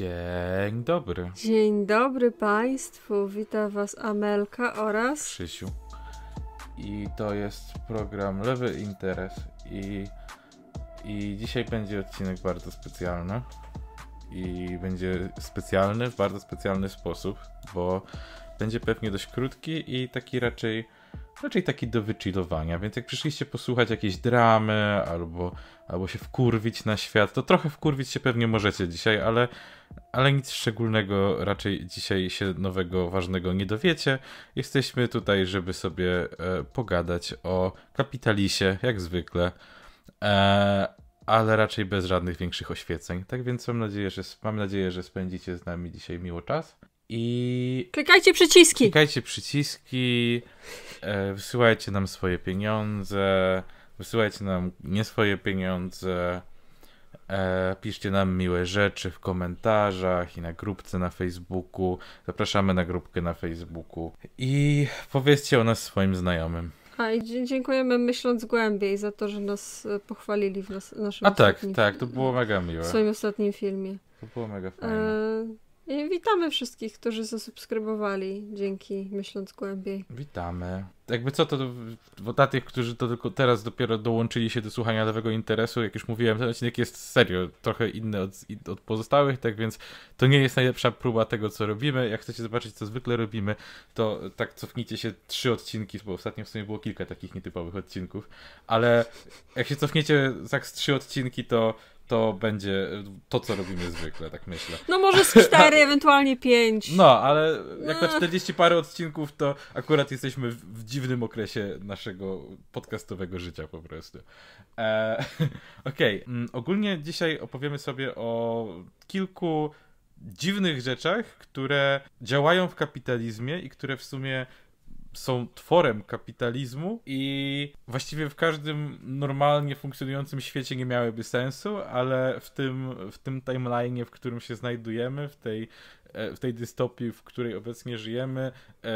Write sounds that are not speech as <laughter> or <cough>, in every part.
Dzień dobry. Dzień dobry Państwu. Witam Was Amelka oraz Krzysiu. I to jest program Lewy Interes. I, I dzisiaj będzie odcinek bardzo specjalny. I będzie specjalny w bardzo specjalny sposób, bo będzie pewnie dość krótki i taki raczej raczej taki do wychillowania, więc jak przyszliście posłuchać jakiejś dramy albo, albo się wkurwić na świat, to trochę wkurwić się pewnie możecie dzisiaj, ale ale nic szczególnego raczej dzisiaj się nowego, ważnego nie dowiecie. Jesteśmy tutaj, żeby sobie e, pogadać o kapitalisie, jak zwykle, e, ale raczej bez żadnych większych oświeceń. Tak więc mam nadzieję, że, mam nadzieję, że spędzicie z nami dzisiaj miło czas. I. Klikajcie przyciski! Klikajcie przyciski, e, wysyłajcie nam swoje pieniądze, wysyłajcie nam nie swoje pieniądze E, piszcie nam miłe rzeczy w komentarzach i na grupce na Facebooku. Zapraszamy na grupkę na Facebooku. I powiedzcie o nas swoim znajomym. A i dziękujemy myśląc głębiej za to, że nas e, pochwalili w nas, naszym A tak, tak, to było mega miłe. W swoim ostatnim filmie. To było mega fajne. E... I witamy wszystkich, którzy zasubskrybowali dzięki Myśląc Głębiej. Witamy. Jakby co, to dla tych, którzy to tylko teraz dopiero dołączyli się do słuchania nowego interesu, jak już mówiłem, ten odcinek jest serio trochę inny od, od pozostałych, tak więc to nie jest najlepsza próba tego, co robimy. Jak chcecie zobaczyć, co zwykle robimy, to tak cofnijcie się trzy odcinki, bo ostatnio w sumie było kilka takich nietypowych odcinków, ale jak się cofniecie tak z trzy odcinki, to to będzie to, co robimy zwykle, tak myślę. No może z cztery, <laughs> ewentualnie pięć No, ale jak na 40 parę odcinków, to akurat jesteśmy w dziwnym okresie naszego podcastowego życia po prostu. E, <laughs> Okej, okay. Mm, ogólnie dzisiaj opowiemy sobie o kilku dziwnych rzeczach, które działają w kapitalizmie i które w sumie są tworem kapitalizmu i właściwie w każdym normalnie funkcjonującym świecie nie miałyby sensu, ale w tym, w tym timeline, w którym się znajdujemy, w tej, e, w tej dystopii, w której obecnie żyjemy, e,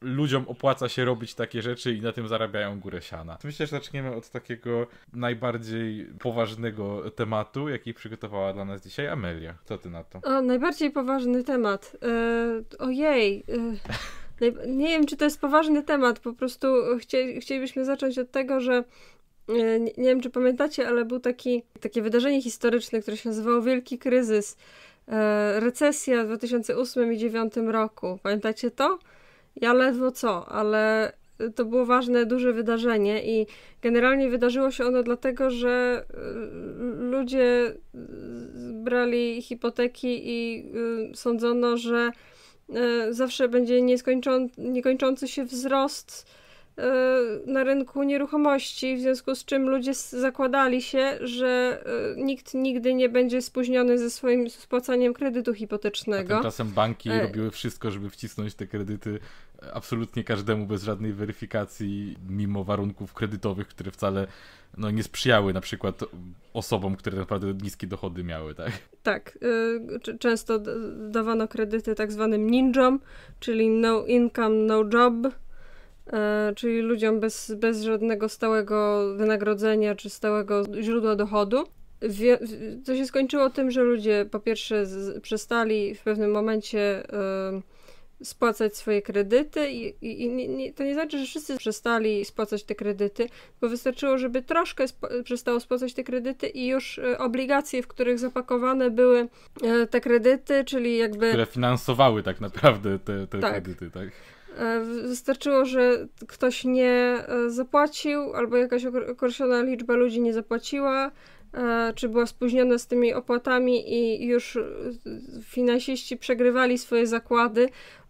ludziom opłaca się robić takie rzeczy i na tym zarabiają górę siana. Myślę, że zaczniemy od takiego najbardziej poważnego tematu, jaki przygotowała dla nas dzisiaj Amelia. Co ty na to? O, najbardziej poważny temat. E, ojej. Nie wiem, czy to jest poważny temat, po prostu chcie, chcielibyśmy zacząć od tego, że e, nie, nie wiem, czy pamiętacie, ale był taki, takie wydarzenie historyczne, które się nazywało Wielki Kryzys. E, recesja w 2008 i 2009 roku. Pamiętacie to? Ja ledwo co, ale to było ważne, duże wydarzenie i generalnie wydarzyło się ono dlatego, że e, ludzie brali hipoteki i sądzono, że Y, zawsze będzie nieskończony, niekończący się wzrost Y, na rynku nieruchomości, w związku z czym ludzie zakładali się, że y, nikt nigdy nie będzie spóźniony ze swoim spłacaniem kredytu hipotecznego. A tymczasem banki e... robiły wszystko, żeby wcisnąć te kredyty e, absolutnie każdemu bez żadnej weryfikacji, mimo warunków kredytowych, które wcale no, nie sprzyjały na przykład osobom, które tak naprawdę niskie dochody miały, tak? Tak. Y, często dawano kredyty tak zwanym ninjom, czyli no income, no job E, czyli ludziom bez, bez żadnego stałego wynagrodzenia czy stałego źródła dochodu. Wie, to się skończyło tym, że ludzie po pierwsze z, przestali w pewnym momencie y, spłacać swoje kredyty i, i, i nie, to nie znaczy, że wszyscy przestali spłacać te kredyty, bo wystarczyło, żeby troszkę sp przestało spłacać te kredyty i już y, obligacje, w których zapakowane były y, te kredyty, czyli jakby... Które finansowały tak naprawdę te, te tak. kredyty, tak? E, wystarczyło, że ktoś nie e, zapłacił, albo jakaś określona liczba ludzi nie zapłaciła, E, czy była spóźniona z tymi opłatami i już finansiści przegrywali swoje zakłady,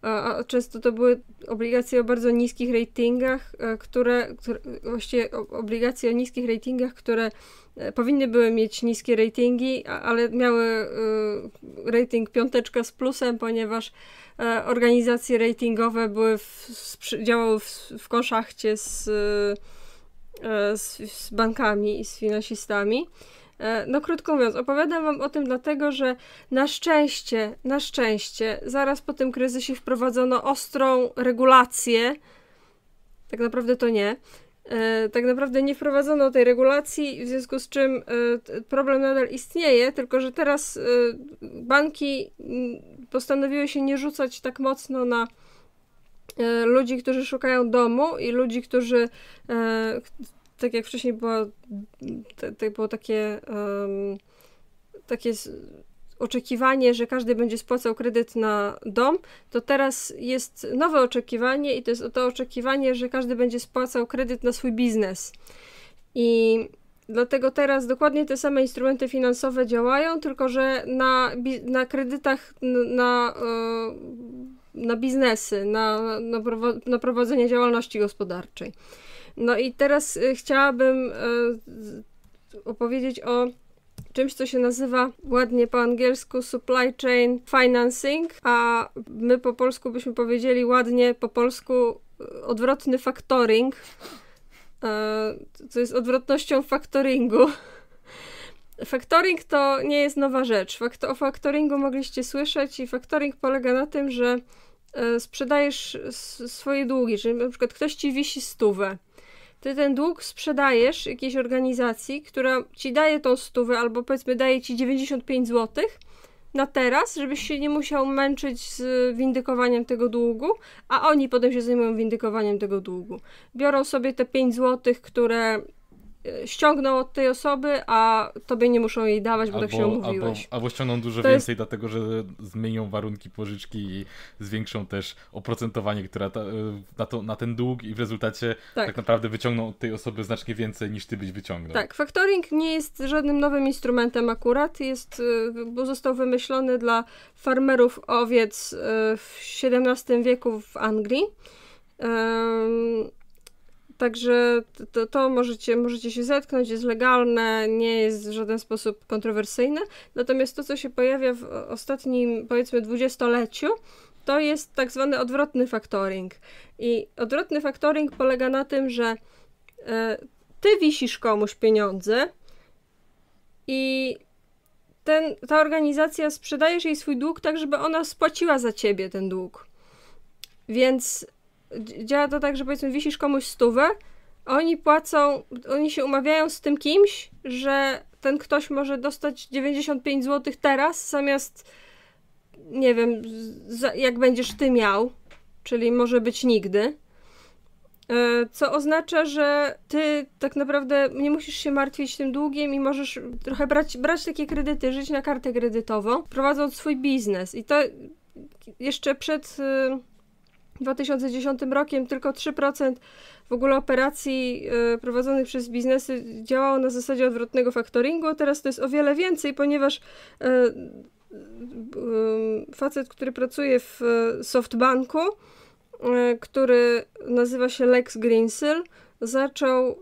e, a często to były obligacje o bardzo niskich ratingach, e, które, które właściwie obligacje o niskich ratingach, które powinny były mieć niskie ratingi, ale miały rating piąteczka z plusem, ponieważ organizacje ratingowe były w, działały w, w konszachcie z E, z, z bankami i z finansistami. E, no krótko mówiąc, opowiadam wam o tym dlatego, że na szczęście, na szczęście zaraz po tym kryzysie wprowadzono ostrą regulację. Tak naprawdę to nie. E, tak naprawdę nie wprowadzono tej regulacji, w związku z czym problem nadal istnieje, tylko że teraz banki postanowiły się nie rzucać tak mocno na E, ludzi, którzy szukają domu i ludzi, którzy e, tak jak wcześniej było, tak było takie takie oczekiwanie, że każdy będzie spłacał kredyt na dom, to teraz jest nowe oczekiwanie i to jest to oczekiwanie, że każdy będzie spłacał kredyt na swój biznes. I dlatego teraz dokładnie te same instrumenty finansowe działają, tylko że na, na kredytach na, na e, na biznesy, na, na, na prowadzenie działalności gospodarczej. No i teraz y, chciałabym y, opowiedzieć o czymś, co się nazywa ładnie po angielsku supply chain financing, a my po polsku byśmy powiedzieli ładnie po polsku y, odwrotny factoring, co jest odwrotnością factoringu. <laughs> Factoring to nie jest nowa rzecz. o factoringu mogliście słyszeć i factoring polega na tym, że E, sprzedajesz swoje długi, czyli na przykład ktoś ci wisi stówę, ty ten dług sprzedajesz jakiejś organizacji, która ci daje tą stówę albo powiedzmy daje ci 95 zł na teraz, żebyś się nie musiał męczyć z windykowaniem tego długu, a oni potem się zajmują windykowaniem tego długu. Biorą sobie te 5 zł, które Y, ściągną od tej osoby, a tobie nie muszą jej dawać, bo albo, tak się umówiłeś. Albo, albo ściągną dużo to więcej, jest... dlatego że zmienią warunki pożyczki i zwiększą też oprocentowanie, które ta, y, na, to, na, ten dług i w rezultacie tak. tak. naprawdę wyciągną od tej osoby znacznie więcej niż ty byś wyciągnął. Tak, factoring nie jest żadnym nowym instrumentem akurat, jest, y, bo został wymyślony dla farmerów owiec w XVII wieku w Anglii. Um, Także to, to, możecie, możecie się zetknąć, jest legalne, nie jest w żaden sposób kontrowersyjne. Natomiast to, co się pojawia w ostatnim, powiedzmy, dwudziestoleciu, to jest tak zwany odwrotny faktoring. I odwrotny faktoring polega na tym, że y, ty wisisz komuś pieniądze i ten, ta organizacja sprzedajesz jej swój dług tak, żeby ona spłaciła za ciebie ten dług. Więc działa to tak, że powiedzmy wisisz komuś stówę, oni płacą, oni się umawiają z tym kimś, że ten ktoś może dostać 95 zł teraz, zamiast nie wiem, jak będziesz ty miał, czyli może być nigdy. E, co oznacza, że ty tak naprawdę nie musisz się martwić tym długiem i możesz trochę brać, brać takie kredyty, żyć na kartę kredytową, prowadząc swój biznes. I to jeszcze przed y, 2010 rokiem tylko 3% w ogóle operacji e, prowadzonych przez biznesy działało na zasadzie odwrotnego faktoringu, a teraz to jest o wiele więcej, ponieważ e, e, facet, który pracuje w Softbanku, który nazywa się Lex Greensill, zaczął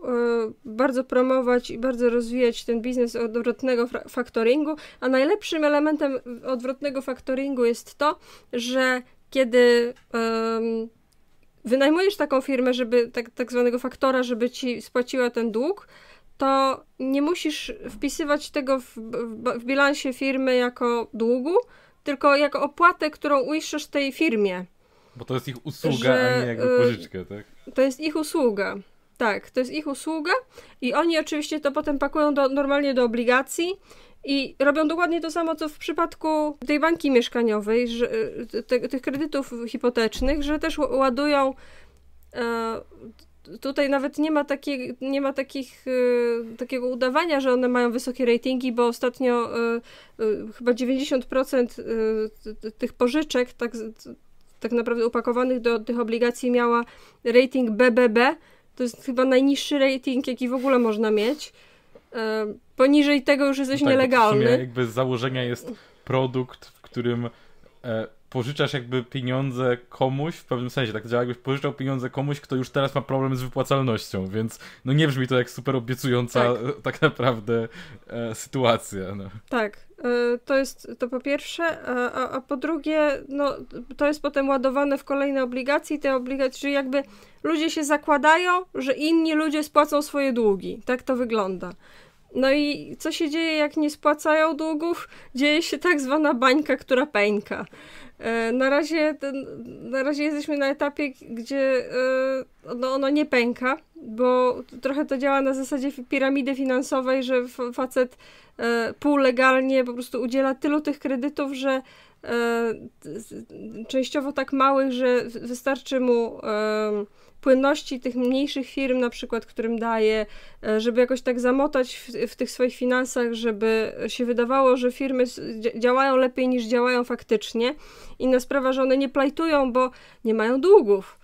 bardzo promować i bardzo rozwijać ten biznes odwrotnego faktoringu, a najlepszym elementem odwrotnego faktoringu jest to, że kiedy um, wynajmujesz taką firmę, żeby tak, tak zwanego faktora, żeby ci spłaciła ten dług, to nie musisz wpisywać tego w, w, w bilansie firmy jako długu, tylko jako opłatę, którą uiszczasz tej firmie. Bo to jest ich usługa, że, a nie jakby y, pożyczkę, tak? To jest ich usługa. Tak, to jest ich usługa i oni oczywiście to potem pakują do, normalnie do obligacji i robią dokładnie to samo, co w przypadku tej banki mieszkaniowej, że, e, te, tych kredytów hipotecznych, że też ładują. E, tutaj nawet nie ma, takiej, nie ma takich, e, takiego udawania, że one mają wysokie ratingi, bo ostatnio e, e chyba 90% e, tych pożyczek, tak, tak naprawdę upakowanych do tych obligacji, miała rating BBB. To jest chyba najniższy rating, jaki w ogóle można mieć. Poniżej tego już jesteś no tak, nielegalny. W sumie jakby z założenia jest produkt, w którym e, pożyczasz jakby pieniądze komuś, w pewnym sensie tak działa, jakbyś pożyczał pieniądze komuś, kto już teraz ma problem z wypłacalnością, więc no nie brzmi to jak super obiecująca tak, e, tak naprawdę e, sytuacja. No. Tak, e, to jest to po pierwsze, e, a, a, po drugie, no to jest potem ładowane w kolejne obligacje te obligacje, czyli jakby ludzie się zakładają, że inni ludzie spłacą swoje długi, tak to wygląda. No i co się dzieje, jak nie spłacają długów? Dzieje się tak zwana bańka, która pęka. E, na razie, na razie jesteśmy na etapie, gdzie e, no, ono nie pęka, bo trochę to działa na zasadzie piramidy finansowej, że facet e, półlegalnie po prostu udziela tylu tych kredytów, że częściowo tak małych, że wystarczy mu płynności tych mniejszych firm, na przykład, którym daje, żeby jakoś tak zamotać w, w, tych swoich finansach, żeby się wydawało, że firmy działają lepiej niż działają faktycznie. Inna sprawa, że one nie plajtują, bo nie mają długów.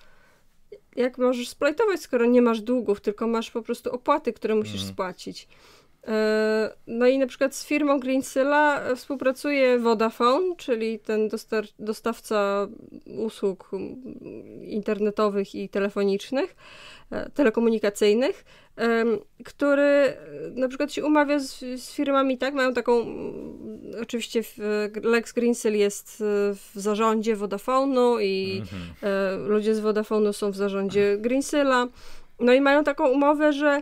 Jak możesz splajtować, skoro nie masz długów, tylko masz po prostu opłaty, które musisz mhm. spłacić? E, no i na przykład z firmą Greensilla e, współpracuje Vodafone, czyli ten dostawca usług internetowych i telefonicznych, e, telekomunikacyjnych, który na przykład się umawia z, z firmami, tak, mają taką, oczywiście Lex Greensill jest w zarządzie Vodafone'u i mhm. ludzie z Vodafone'u są w zarządzie Greensyla, no i mają taką umowę, że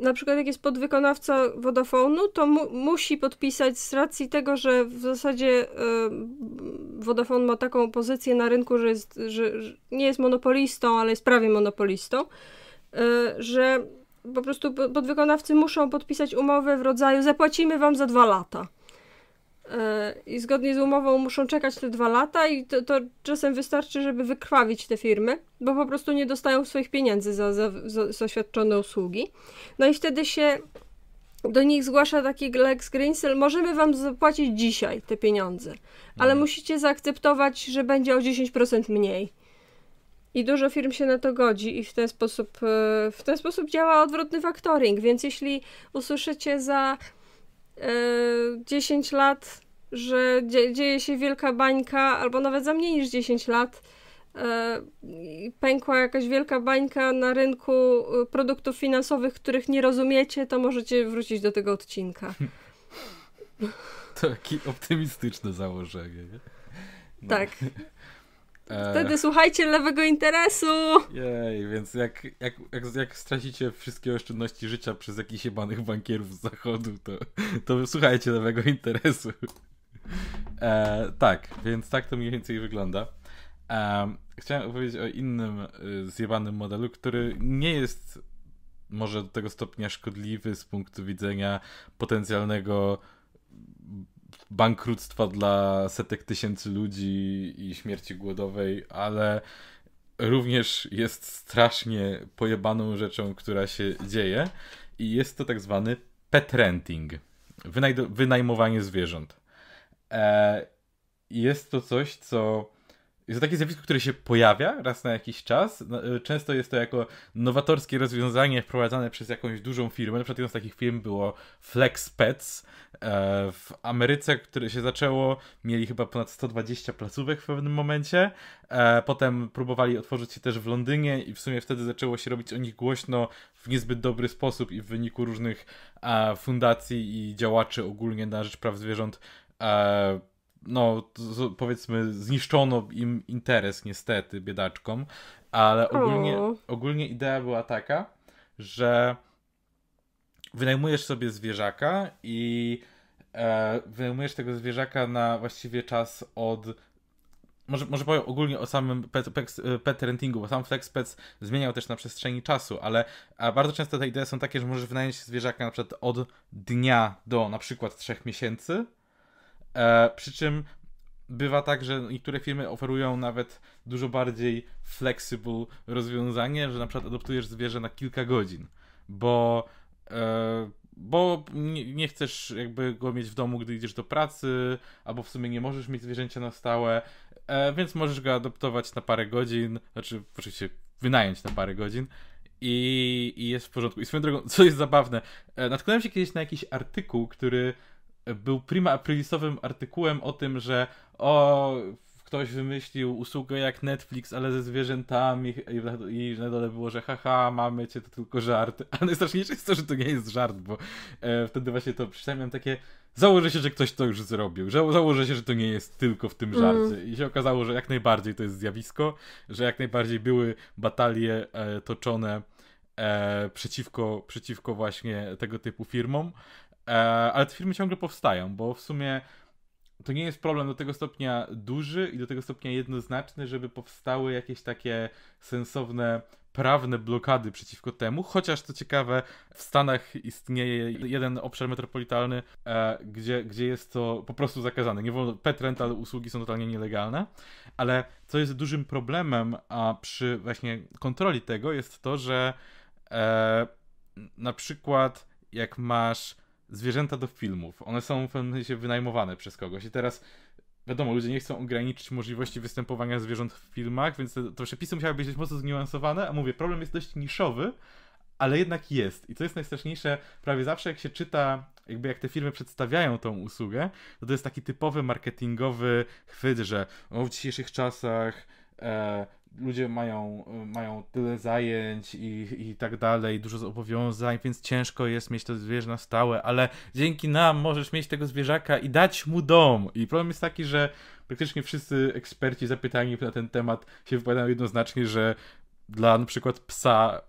na przykład jak jest podwykonawca Vodafone'u, to mu musi podpisać z racji tego, że w zasadzie y, e, Vodafone ma taką pozycję na rynku, że, jest, że, że nie jest monopolistą, ale jest prawie monopolistą, y, że po prostu podwykonawcy muszą podpisać umowę w rodzaju zapłacimy wam za dwa lata. E, i zgodnie z umową muszą czekać te dwa lata i to, to, czasem wystarczy, żeby wykrwawić te firmy, bo po prostu nie dostają swoich pieniędzy za, za, za, za świadczone usługi. No i wtedy się do nich zgłasza taki Lex Greensill, możemy wam zapłacić dzisiaj te pieniądze, ale mhm. musicie zaakceptować, że będzie o 10% mniej. I dużo firm się na to godzi i w ten sposób, e, w ten sposób działa odwrotny faktoring, więc jeśli usłyszycie za 10 e, lat, że dzieje się wielka bańka, albo nawet za mniej niż 10 lat, e, pękła jakaś wielka bańka na rynku e, produktów finansowych, których nie rozumiecie, to możecie wrócić do tego odcinka. <laughs> Takie optymistyczne założenie. No. Tak. Wtedy e. słuchajcie lewego interesu! Jej, więc jak, jak, jak, jak stracicie wszystkie oszczędności życia przez jakichś jebanych bankierów z zachodu, to, to słuchajcie lewego interesu. E, tak, więc tak to mniej więcej wygląda. E, chciałem opowiedzieć o innym y, zjebanym modelu, który nie jest może do tego stopnia szkodliwy z punktu widzenia potencjalnego bankructwa dla setek tysięcy ludzi i śmierci głodowej, ale również jest strasznie pojebaną rzeczą, która się dzieje i jest to tak zwany pet renting, wynajmowanie zwierząt. E, jest to coś, co jest to takie zjawisko, które się pojawia raz na jakiś czas. No, e, często jest to jako nowatorskie rozwiązanie wprowadzane przez jakąś dużą firmę. Na przykład jedną z takich firm było Flex Pets, E, w Ameryce, które się zaczęło, mieli chyba ponad 120 placówek w pewnym momencie. E, potem próbowali otworzyć się też w Londynie i w sumie wtedy zaczęło się robić o nich głośno w niezbyt dobry sposób i w wyniku różnych e, fundacji i działaczy ogólnie na rzecz praw zwierząt no, powiedzmy, zniszczono im interes, niestety, biedaczkom, ale ogólnie, ogólnie idea była taka, że wynajmujesz sobie zwierzaka i e, wynajmujesz tego zwierzaka na właściwie czas od może, może powiem ogólnie o samym pet, pet, pet rentingu, bo sam FlexPets zmieniał też na przestrzeni czasu, ale bardzo często te idee są takie, że możesz wynająć zwierzaka na przykład od dnia do na przykład trzech miesięcy, e, przy czym bywa tak, że niektóre firmy oferują nawet dużo bardziej flexible rozwiązanie, że na przykład adoptujesz zwierzę na kilka godzin, bo... E, bo nie, nie, chcesz jakby go mieć w domu, gdy idziesz do pracy, albo w sumie nie możesz mieć zwierzęcia na stałe, e, więc możesz go adoptować na parę godzin, znaczy oczywiście wynająć na parę godzin i, i jest w porządku. I swoją drogą, co jest zabawne, e, natknąłem się kiedyś na jakiś artykuł, który był prima aprilisowym artykułem o tym, że o ktoś wymyślił usługę jak Netflix, ale ze zwierzętami i na dole było, że haha, mamy cię, to tylko żart. <laughs> Ale najstraszniejsze jest to, że to nie jest żart, bo e, wtedy właśnie to przeczytałem takie założę się, że ktoś to już zrobił. Że, założę się, że to nie jest tylko w tym mm. żarcie. Mm. I się okazało, że jak najbardziej to jest zjawisko, że jak najbardziej były batalie e, toczone e, przeciwko, przeciwko właśnie tego typu firmom. E, ale te firmy ciągle powstają, bo w sumie to nie jest problem do tego stopnia duży i do tego stopnia jednoznaczny, żeby powstały jakieś takie sensowne prawne blokady przeciwko temu, chociaż to ciekawe, w Stanach istnieje jeden obszar metropolitalny, e, gdzie, gdzie jest to po prostu zakazane. Nie wolno, pet rental usługi są totalnie nielegalne, ale co jest dużym problemem a przy właśnie kontroli tego jest to, że e, na przykład jak masz zwierzęta do filmów. One są w pewnym sensie wynajmowane przez kogoś. I teraz wiadomo, ludzie nie chcą ograniczyć możliwości występowania zwierząt w filmach, więc te, te przepisy musiały być dość mocno zniuansowane, a mówię, problem jest dość niszowy, ale jednak jest. I co jest najstraszniejsze, prawie zawsze jak się czyta, jakby jak te firmy przedstawiają tą usługę, to to jest taki typowy marketingowy chwyt, że o, w dzisiejszych czasach e, ludzie mają, mają tyle zajęć i, i tak dalej, dużo zobowiązań, więc ciężko jest mieć to zwierzę na stałe, ale dzięki nam możesz mieć tego zwierzaka i dać mu dom. I problem jest taki, że praktycznie wszyscy eksperci zapytani na ten temat się wypowiadają jednoznacznie, że dla na przykład psa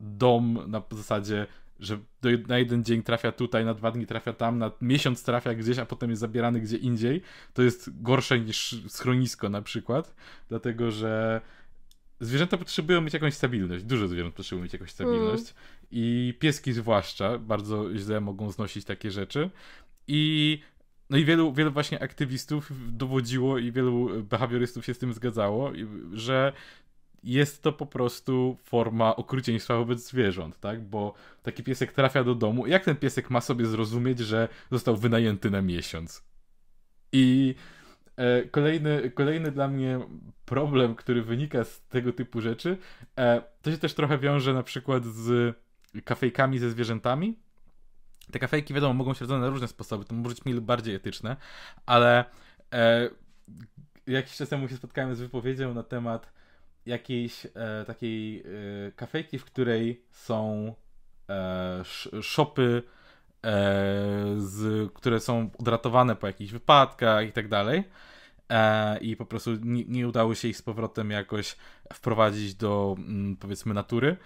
dom na zasadzie że do, na jeden dzień trafia tutaj, na dwa dni trafia tam, na miesiąc trafia gdzieś, a potem jest zabierany gdzie indziej, to jest gorsze niż schronisko na przykład, dlatego że zwierzęta potrzebują mieć jakąś stabilność, dużo zwierząt potrzebują mieć jakąś stabilność mm. i pieski zwłaszcza bardzo źle mogą znosić takie rzeczy i no i wielu, wielu właśnie aktywistów dowodziło i wielu behawiorystów się z tym zgadzało, że jest to po prostu forma okrucieństwa wobec zwierząt, tak? Bo taki piesek trafia do domu. Jak ten piesek ma sobie zrozumieć, że został wynajęty na miesiąc? I e, kolejny, kolejny dla mnie problem, który wynika z tego typu rzeczy, e, to się też trochę wiąże na przykład z kafejkami ze zwierzętami. Te kafejki, wiadomo, mogą się robić na różne sposoby, to może być mniej lub bardziej etyczne, ale e, jakiś czas temu się spotkałem z wypowiedzią na temat jakiejś e, takiej e, kafejki, w której są e, szopy, e, z, które są odratowane po jakichś wypadkach i tak dalej. E, I po prostu nie, nie udało się ich z powrotem jakoś wprowadzić do mm, powiedzmy natury.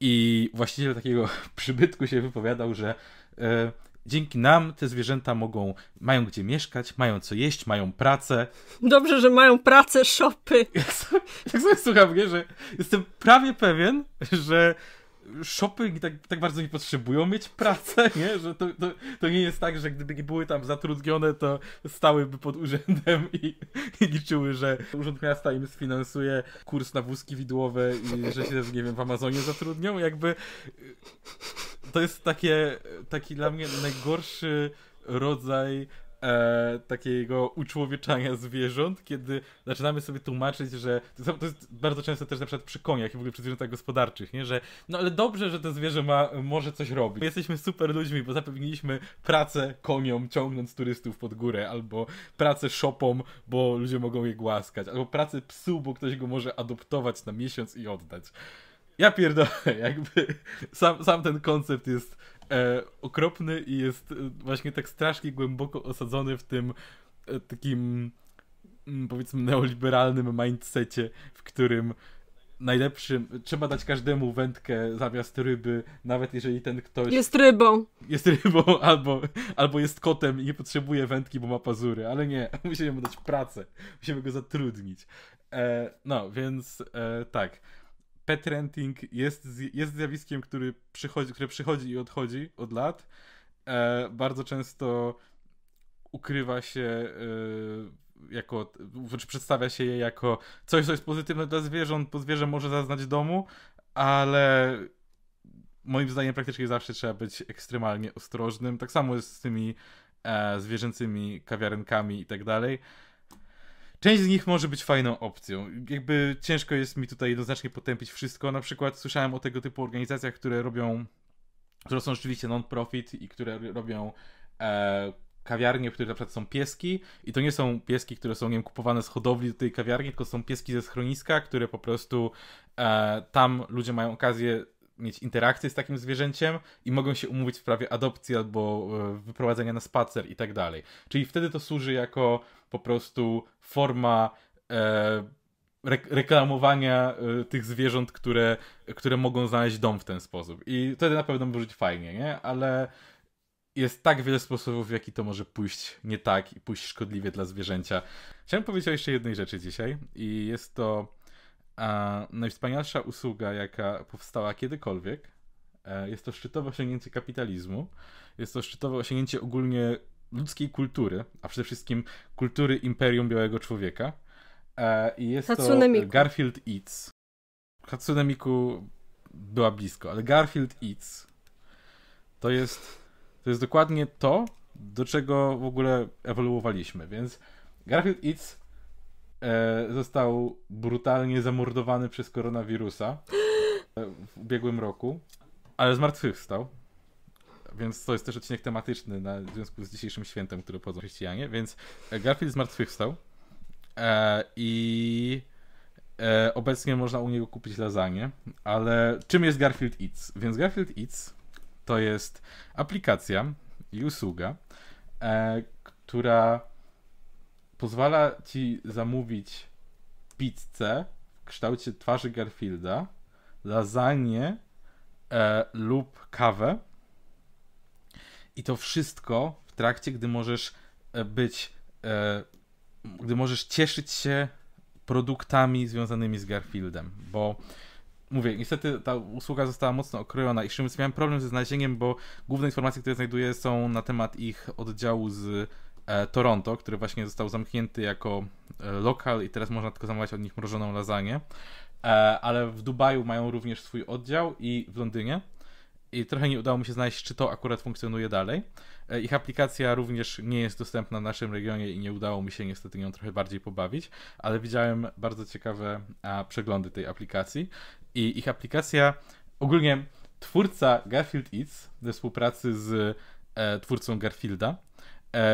I właściciel takiego <laughs> przybytku się wypowiadał, że e, Dzięki nam te zwierzęta mogą, mają gdzie mieszkać, mają co jeść, mają pracę. Dobrze, że mają pracę, szopy. <laughs> Jak sobie, jak sobie słucham, że jestem prawie pewien, że szopy tak, tak bardzo nie potrzebują mieć pracy, <laughs> nie? Że to, to, to, nie jest tak, że gdyby nie były tam zatrudnione, to stałyby pod urzędem i, i liczyły, że Urząd Miasta im sfinansuje kurs na wózki widłowe i że się, nie wiem, w Amazonie zatrudnią. Jakby to jest takie, taki dla mnie najgorszy rodzaj e, takiego uczłowieczania zwierząt, kiedy zaczynamy sobie tłumaczyć, że to, to jest bardzo często też na przykład przy koniach i w ogóle przy zwierzętach gospodarczych, nie? że no ale dobrze, że to zwierzę ma, może coś robić. My jesteśmy super ludźmi, bo zapewniliśmy pracę koniom, ciągnąc turystów pod górę, albo pracę szopom, bo ludzie mogą je głaskać, albo pracę psu, bo ktoś go może adoptować na miesiąc i oddać ja pierdolę, jakby sam, sam ten koncept jest e, okropny i jest e, właśnie tak strasznie głęboko osadzony w tym e, takim mm, powiedzmy neoliberalnym mindsetie, w którym najlepszym trzeba dać każdemu wędkę zamiast ryby, nawet jeżeli ten ktoś jest rybą. Jest rybą <laughs> albo, albo jest kotem i nie potrzebuje wędki, bo ma pazury, ale nie, <laughs> musimy mu dać pracę, musimy go zatrudnić. E, no, więc e, tak pet renting jest, jest zjawiskiem, który przychodzi, które przychodzi i odchodzi od lat. E, bardzo często ukrywa się e, jako, znaczy przedstawia się je jako coś, co jest pozytywne dla zwierząt, bo zwierzę może zaznać domu, ale moim zdaniem praktycznie zawsze trzeba być ekstremalnie ostrożnym. Tak samo jest z tymi e, zwierzęcymi kawiarenkami i tak dalej. Część z nich może być fajną opcją. Jakby ciężko jest mi tutaj jednoznacznie potępić wszystko. Na przykład słyszałem o tego typu organizacjach, które robią, które są rzeczywiście non-profit i które robią e, kawiarnie, w których na przykład są pieski i to nie są pieski, które są nie wiem, kupowane z hodowli do tej kawiarni, tylko są pieski ze schroniska, które po prostu e, tam ludzie mają okazję mieć interakcję z takim zwierzęciem i mogą się umówić w sprawie adopcji albo e, wyprowadzenia na spacer i tak dalej. Czyli wtedy to służy jako po prostu forma e, re reklamowania e, tych zwierząt, które, które mogą znaleźć dom w ten sposób. I wtedy na pewno może być fajnie, nie? Ale jest tak wiele sposobów, w jaki to może pójść nie tak i pójść szkodliwie dla zwierzęcia. Chciałem powiedzieć o jeszcze jednej rzeczy dzisiaj i jest to a najwspanialsza usługa, jaka powstała kiedykolwiek, e, jest to szczytowe osiągnięcie kapitalizmu, jest to szczytowe osiągnięcie ogólnie ludzkiej kultury, a przede wszystkim kultury imperium białego człowieka. E, I jest Hatsune to Miku. Garfield Eats. Hatsune Miku była blisko, ale Garfield Eats to jest, to jest dokładnie to, do czego w ogóle ewoluowaliśmy, więc Garfield Eats E, został brutalnie zamordowany przez koronawirusa e, w ubiegłym roku, ale zmartwychwstał. Więc to jest też odcinek tematyczny na, w związku z dzisiejszym świętem, które obchodzą chrześcijanie. Więc e, Garfield zmartwychwstał e, i e, obecnie można u niego kupić lasagne. Ale czym jest Garfield Eats? Więc Garfield Eats to jest aplikacja i usługa, e, która pozwala ci zamówić pizzę w kształcie twarzy Garfielda, lasagne e, lub kawę. I to wszystko w trakcie, gdy możesz e, być, e, gdy możesz cieszyć się produktami związanymi z Garfieldem, bo mówię, niestety ta usługa została mocno okrojona i szczerze mówiąc miałem problem ze znalezieniem, bo główne informacje, które znajduję są na temat ich oddziału z E, Toronto, który właśnie został zamknięty jako e, lokal i teraz można tylko zamawiać od nich mrożoną lasagne. E, ale w Dubaju mają również swój oddział i w Londynie. I trochę nie udało mi się znaleźć, czy to akurat funkcjonuje dalej. Ich aplikacja również nie jest dostępna w naszym regionie i nie udało mi się niestety nią trochę bardziej pobawić, ale widziałem bardzo ciekawe przeglądy tej aplikacji. I ich aplikacja, ogólnie twórca Garfield Eats we współpracy z twórcą Garfielda, e,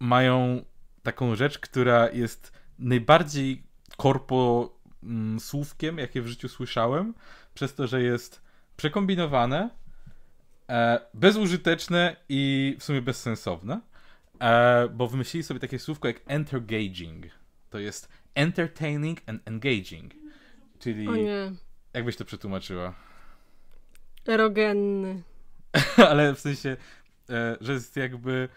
mają taką rzecz, która jest najbardziej korpo mm, słówkiem, jakie w życiu słyszałem, przez to, że jest przekombinowane, e, bezużyteczne i w sumie bezsensowne, e, bo wymyślili sobie takie słówko jak entergaging. To jest entertaining and engaging, czyli... Jakbyś to przetłumaczyła? Erogenny. <laughs> Ale w sensie E, że jest jakby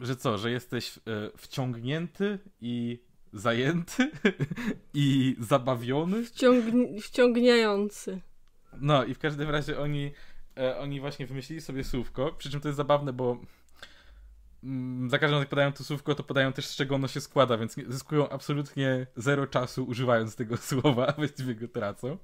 że co, że jesteś e, wciągnięty i zajęty <laughs> i zabawiony. Wciągni wciągniający. No i w każdym razie oni, e, oni właśnie wymyślili sobie słówko, przy czym to jest zabawne, bo Mm, za każdym razem, jak podają to słówko, to podają też z czego ono się składa, więc zyskują absolutnie zero czasu używając tego <laughs> słowa, właściwie go tracą.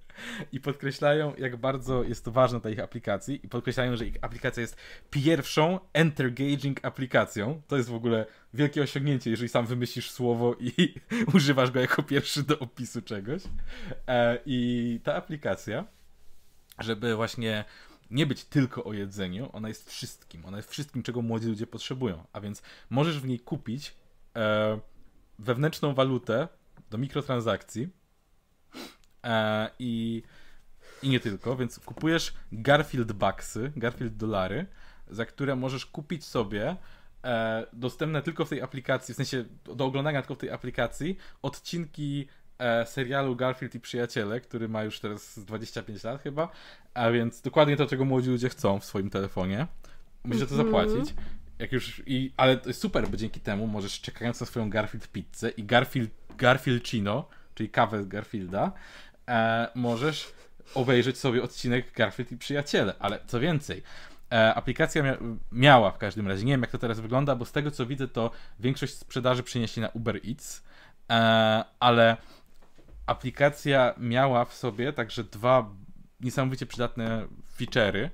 I podkreślają, jak bardzo jest to ważne dla ich aplikacji i podkreślają, że ich aplikacja jest pierwszą entergaging aplikacją. To jest w ogóle wielkie osiągnięcie, jeżeli sam wymyślisz słowo i <laughs> używasz go jako pierwszy do opisu czegoś. E, I ta aplikacja, żeby właśnie nie być tylko o jedzeniu, ona jest wszystkim. Ona jest wszystkim, czego młodzi ludzie potrzebują. A więc możesz w niej kupić e, wewnętrzną walutę do mikrotransakcji e, i, i nie tylko. Więc kupujesz Garfield Bucksy, Garfield Dolary, za które możesz kupić sobie e, dostępne tylko w tej aplikacji, w sensie do oglądania tylko w tej aplikacji, odcinki E, serialu Garfield i Przyjaciele, który ma już teraz 25 lat chyba, a więc dokładnie to, czego młodzi ludzie chcą w swoim telefonie. Musisz to mhm. zapłacić. Jak już i, ale to jest super, bo dzięki temu możesz czekając na swoją Garfield pizzę i Garfield, Chino, czyli kawę z Garfielda, e, możesz obejrzeć sobie odcinek Garfield i Przyjaciele. Ale co więcej, e, aplikacja mia miała w każdym razie, nie wiem jak to teraz wygląda, bo z tego co widzę, to większość sprzedaży przenieśli na Uber Eats, e, ale aplikacja miała w sobie także dwa niesamowicie przydatne feature'y,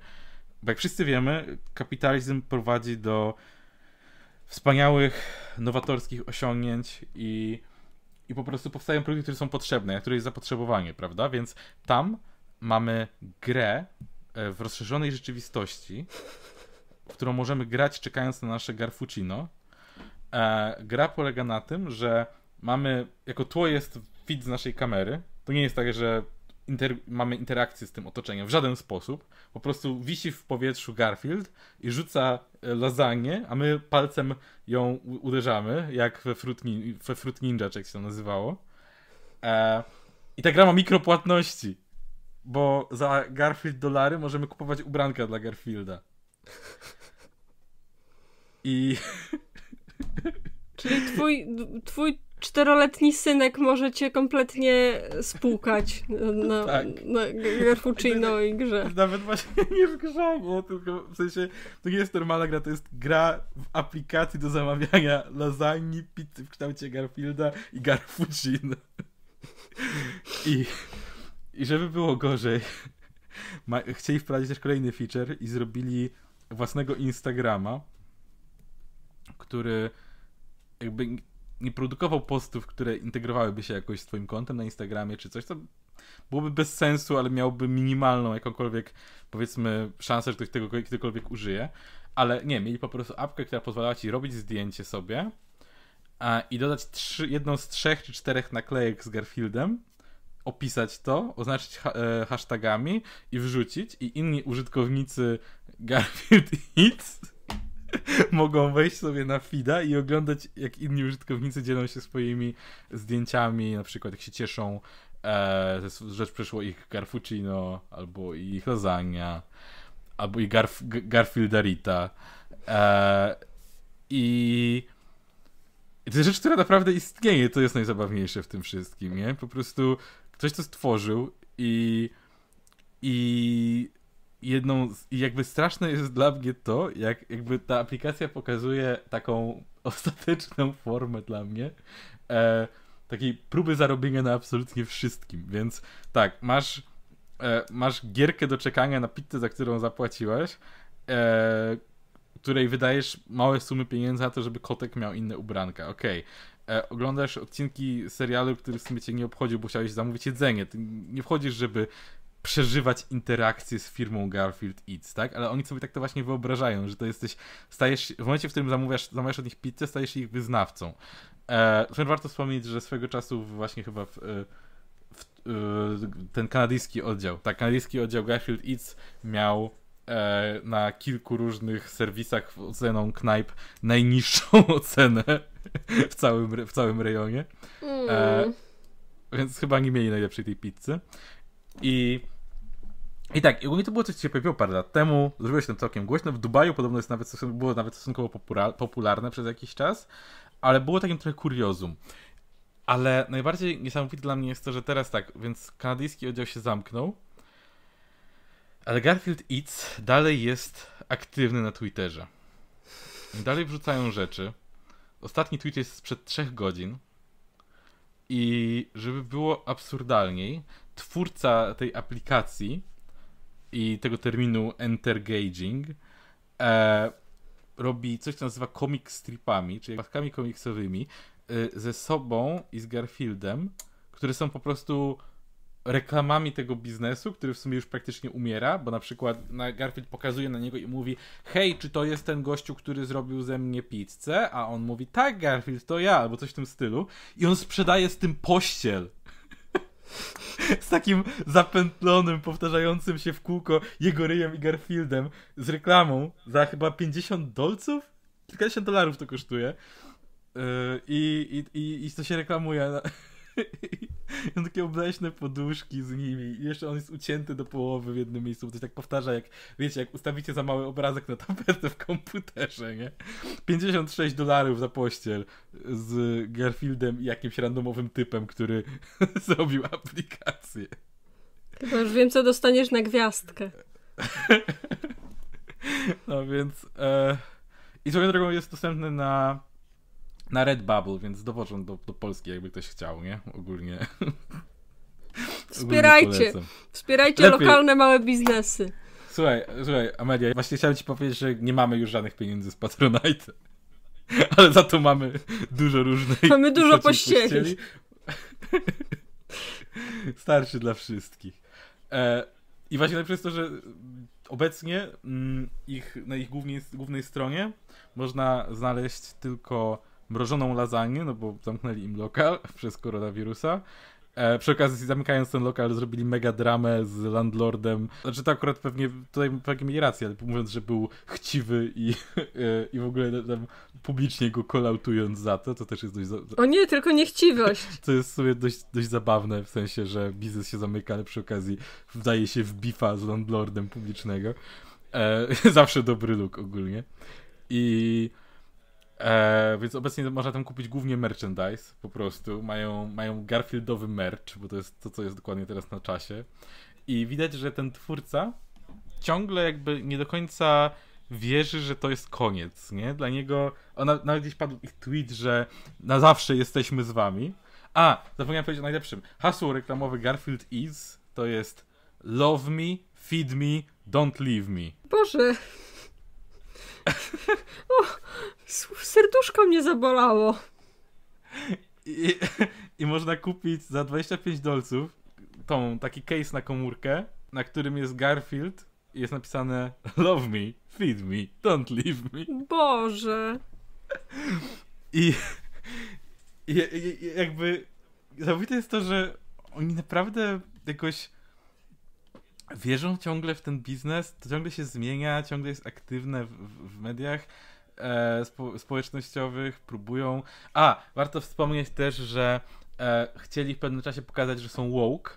bo jak wszyscy wiemy, kapitalizm prowadzi do wspaniałych, nowatorskich osiągnięć i, i po prostu powstają produkty, które są potrzebne, na które jest zapotrzebowanie, prawda? Więc tam mamy grę e, w rozszerzonej rzeczywistości, w którą możemy grać czekając na nasze Garfucino. E, gra polega na tym, że mamy, jako tło jest fit z naszej kamery. To nie jest tak, że inter mamy interakcję z tym otoczeniem w żaden sposób. Po prostu wisi w powietrzu Garfield i rzuca e, lasagne, a my palcem ją uderzamy, jak we Fruit, Nin we Fruit Ninja, czy jak się to nazywało. E, I ta gra ma mikropłatności, bo za Garfield dolary możemy kupować ubranka dla Garfielda. I... Czyli twój, twój czteroletni synek może cię kompletnie spłukać na, tak. na grze. Nawet właśnie <laughs> nie w grze, nie? Tylko w sensie, to nie jest normalna gra, to jest gra w aplikacji do zamawiania lasagne, pizzy w kształcie Garfielda i Garfuccino. I, I żeby było gorzej, ma, chcieli wprowadzić też kolejny feature i zrobili własnego Instagrama, który jakby nie produkował postów, które integrowałyby się jakoś z twoim kontem na Instagramie czy coś, to byłoby bez sensu, ale miałby minimalną jakąkolwiek, powiedzmy, szansę, że ktoś tego kiedykolwiek użyje. Ale nie, mieli po prostu apkę, która pozwalała ci robić zdjęcie sobie a, i dodać trzy, jedną z trzech czy czterech naklejek z Garfieldem, opisać to, oznaczyć e, hashtagami i wrzucić i inni użytkownicy Garfield Hits <laughs> mogą wejść sobie na fida i oglądać, jak inni użytkownicy dzielą się swoimi zdjęciami, na przykład jak się cieszą, e, rzecz przeszło ich Garfuccino, albo ich lasagna, albo ich Garf, Rita. E, I to jest rzecz, która naprawdę istnieje, to jest najzabawniejsze w tym wszystkim, nie? Po prostu ktoś to stworzył i i jedną z, jakby straszne jest dla mnie to, jak jakby ta aplikacja pokazuje taką <laughs> ostateczną formę dla mnie e, takiej próby zarobienia na absolutnie wszystkim, więc tak, masz e, masz gierkę do czekania na pizzę, za którą zapłaciłeś, e, której wydajesz małe sumy pieniędzy na to, żeby kotek miał inne ubranka, okej. Okay e, oglądasz odcinki serialu, który w sumie cię nie obchodził, bo chciałeś zamówić jedzenie. Ty nie wchodzisz, żeby przeżywać interakcję z firmą Garfield Eats, tak? Ale oni sobie tak to właśnie wyobrażają, że to jesteś, stajesz, w momencie, w którym zamawiasz, zamawiasz od nich pizzę, stajesz ich wyznawcą. E, warto wspomnieć, że swego czasu właśnie chyba w, e, w, w, e, ten kanadyjski oddział, tak, kanadyjski oddział Garfield Eats miał e, na kilku różnych serwisach oceną knajp najniższą <laughs> ocenę w całym, w całym rejonie. E, mm. więc chyba nie mieli najlepszej tej pizzy. I i tak, i ogólnie to było coś, co się pojawiło parę lat temu, zrobiło się tam całkiem głośno, w Dubaju podobno jest nawet, było nawet stosunkowo popularne przez jakiś czas, ale było takim trochę kuriozum. Ale najbardziej niesamowite dla mnie jest to, że teraz tak, więc kanadyjski oddział się zamknął, ale Garfield Eats dalej jest aktywny na Twitterze. I dalej wrzucają rzeczy. Ostatni tweet jest sprzed trzech godzin. I żeby było absurdalniej, twórca tej aplikacji i tego terminu entergaging e, robi coś, co nazywa comic stripami, czyli paskami komiksowymi e, ze sobą i z Garfieldem, które są po prostu reklamami tego biznesu, który w sumie już praktycznie umiera, bo na przykład Garfield pokazuje na niego i mówi hej, czy to jest ten gościu, który zrobił ze mnie pizzę? A on mówi tak Garfield, to ja, albo coś w tym stylu i on sprzedaje z tym pościel <laughs> z takim zapętlonym, powtarzającym się w kółko jego ryjem i Garfieldem z reklamą za chyba 50 dolców? Kilkadziesiąt dolarów to kosztuje. Yy, I, i, i, to się reklamuje. <laughs> <laughs> I on takie obleśne poduszki z nimi i jeszcze on jest ucięty do połowy w jednym miejscu, bo to się tak powtarza, jak wiecie, jak ustawicie za mały obrazek na tapetę w komputerze, nie? 56 dolarów za pościel z Garfieldem i jakimś randomowym typem, który <laughs> zrobił aplikację. Chyba już wiem, co dostaniesz na gwiazdkę. <laughs> No więc... E... I swoją drogą jest dostępny na na Redbubble, więc dowożą do, do Polski, jakby ktoś chciał, nie? Ogólnie. <laughs> Wspierajcie. Ogólnie Wspierajcie Lepiej. lokalne małe biznesy. Słuchaj, słuchaj, Amelia, właśnie chciałem ci powiedzieć, że nie mamy już żadnych pieniędzy z Patronite. <laughs> Ale za to mamy dużo różnych. Mamy dużo pościeli. <laughs> Starszy dla wszystkich. E, I właśnie przez to, że obecnie mm, ich, na ich głównej, głównej stronie można znaleźć tylko mrożoną lasagne, no bo zamknęli im lokal <laughs> przez koronawirusa. E, przy okazji, zamykając ten lokal, zrobili mega dramę z landlordem. Znaczy, to akurat pewnie tutaj pewnie mieli rację, ale mówiąc, że był chciwy i, <laughs> e, i w ogóle tam publicznie go kolautując za to, to też jest dość. Za... O nie, tylko niechciwość. <laughs> To jest sobie dość, dość zabawne, w sensie, że biznes się zamyka, ale przy okazji wdaje się w bifa z landlordem publicznego. E, zawsze dobry luk ogólnie. I E, więc obecnie można tam kupić głównie merchandise, po prostu. Mają, mają Garfieldowy merch, bo to jest to, co jest dokładnie teraz na czasie. I widać, że ten twórca ciągle jakby nie do końca wierzy, że to jest koniec, nie? Dla niego, ona, nawet gdzieś padł ich tweet, że na zawsze jesteśmy z wami. A, zapomniałem powiedzieć o najlepszym. Hasło reklamowe Garfield Is to jest Love me, feed me, don't leave me. Boże! <laughs> o, Serduszko mnie zabolało. I, I, można kupić za 25 dolców tą, taki case na komórkę, na którym jest Garfield i jest napisane Love me, feed me, don't leave me. Boże. I, i, i jakby zabawite jest to, że oni naprawdę jakoś wierzą ciągle w ten biznes, to ciągle się zmienia, ciągle jest aktywne w, w, w mediach e, spo, społecznościowych próbują. A, warto wspomnieć też, że e, chcieli w pewnym czasie pokazać, że są woke.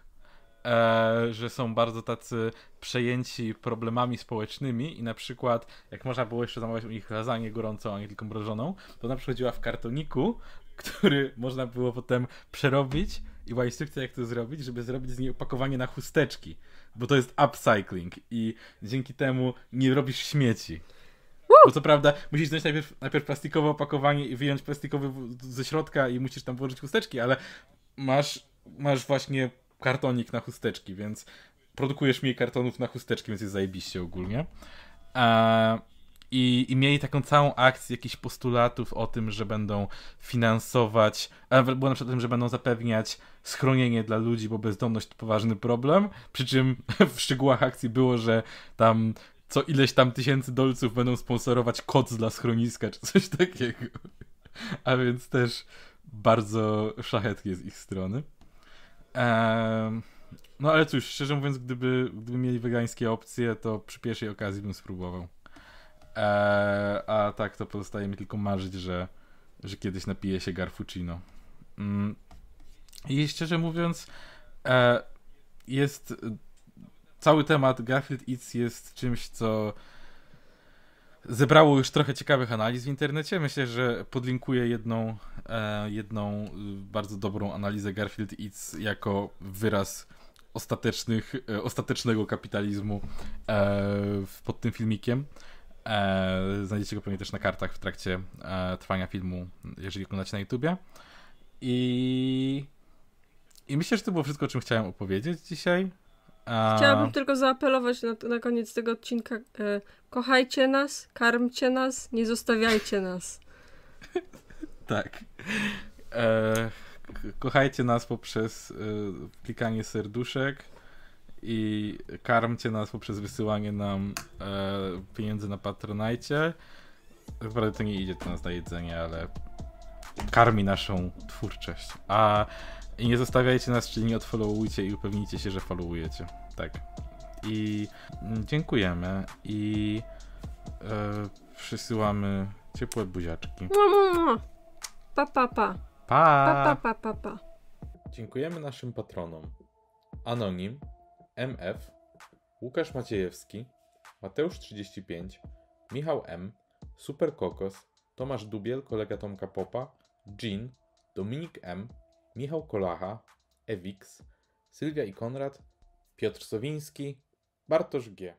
E, że są bardzo tacy przejęci problemami społecznymi i na przykład, jak można było jeszcze zamawiać u nich lasagne gorącą, a nie tylko mrożoną, to ona przychodziła w kartoniku, który można było potem przerobić i była instrukcja, jak to zrobić, żeby zrobić z niej opakowanie na chusteczki, bo to jest upcycling i dzięki temu nie robisz śmieci. Bo co prawda musisz znaleźć najpierw, najpierw plastikowe opakowanie i wyjąć plastikowy ze środka i musisz tam włożyć chusteczki, ale masz, masz właśnie kartonik na chusteczki, więc produkujesz mniej kartonów na chusteczki, więc jest zajebiście ogólnie. Eee, i, I mieli taką całą akcję jakichś postulatów o tym, że będą finansować, było na przykład o tym, że będą zapewniać schronienie dla ludzi, bo bezdomność to poważny problem. Przy czym <laughs> w szczegółach akcji było, że tam co ileś tam tysięcy dolców będą sponsorować koc dla schroniska czy coś takiego. A więc też bardzo szlachetkie z ich strony. no ale cóż, szczerze mówiąc, gdyby, gdyby mieli wegańskie opcje, to przy pierwszej okazji bym spróbował. E, a tak to pozostaje mi tylko marzyć, że, że kiedyś napije się Garfuccino. Mm. I szczerze mówiąc, e, jest cały temat Garfield Eats jest czymś, co zebrało już trochę ciekawych analiz w internecie. Myślę, że podlinkuję jedną, e, jedną y, bardzo dobrą analizę Garfield Eats jako wyraz ostatecznych, e, ostatecznego kapitalizmu e, pod tym filmikiem. E, znajdziecie go pewnie też na kartach w trakcie e, trwania filmu, jeżeli oglądacie na YouTubie. I, I myślę, że to było wszystko, o czym chciałem opowiedzieć dzisiaj. Chciałabym tylko zaapelować na, na koniec tego odcinka. E, kochajcie nas, karmcie nas, nie zostawiajcie nas. <laughs> tak. E, kochajcie nas poprzez e, klikanie serduszek i karmcie nas poprzez wysyłanie nam e, pieniędzy na Patronajcie. naprawdę to nie idzie to nas na jedzenie, ale karmi naszą twórczość. A i nie zostawiajcie nas, czyli nie odfollowujcie i upewnijcie się, że followujecie. Tak. I mm, dziękujemy i e, przysyłamy ciepłe buziaczki. Pa, pa, pa. Pa. Pa, pa, pa, pa, Dziękujemy naszym patronom. Anonim, MF, Łukasz Maciejewski, Mateusz35, Michał M, Super Kokos, Tomasz Dubiel, kolega Tomka Popa, Jean, Dominik M, Michał Kolacha, Ewigs, Sylwia i Konrad, Piotr Sowiński, Bartosz G.